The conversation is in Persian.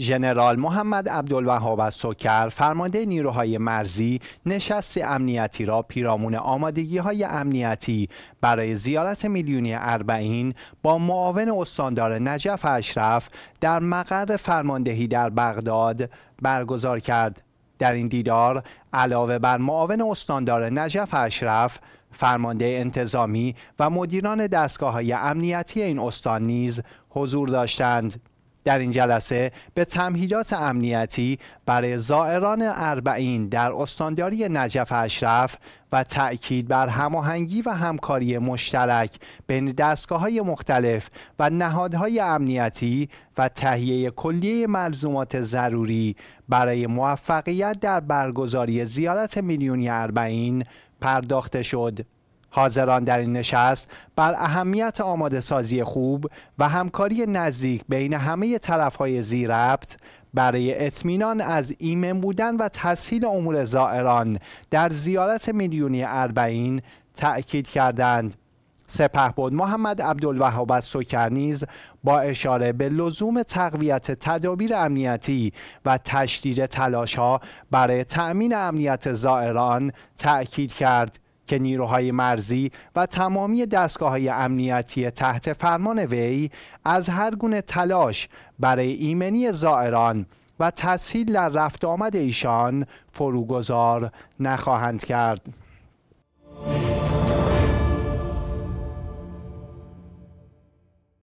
ژنرال محمد عبدالوهاب از سوکر فرمانده نیروهای مرزی نشست امنیتی را پیرامون آمادگی های امنیتی برای زیارت میلیونی اربعین با معاون استاندار نجف اشرف در مقر فرماندهی در بغداد برگزار کرد. در این دیدار علاوه بر معاون استاندار نجف اشرف فرمانده انتظامی و مدیران دستگاه های امنیتی این استان نیز حضور داشتند. در این جلسه به تمهیدات امنیتی برای زائران اربعین در استانداری نجف اشرف و تأکید بر هماهنگی و همکاری مشترک بین دستگاه های مختلف و نهادهای امنیتی و تهیه کلیه ملزومات ضروری برای موفقیت در برگزاری زیارت میلیونی اربعین پرداخته شد. حاضران در این نشست بر اهمیت آماده سازی خوب و همکاری نزدیک بین همه طرفهای زیر ربط برای اطمینان از ایمن بودن و تسهیل امور زائران در زیارت میلیونی اربعین تأکید کردند بود محمد عبدالوهاب السکر نیز با اشاره به لزوم تقویت تدابیر امنیتی و تشدید ها برای تأمین امنیت زائران تأکید کرد که نیروهای مرزی و تمامی دستگاه های امنیتی تحت فرمان وی از هر گونه تلاش برای ایمنی زائران و تسهیل در رفت آمد ایشان فروگذار نخواهند کرد.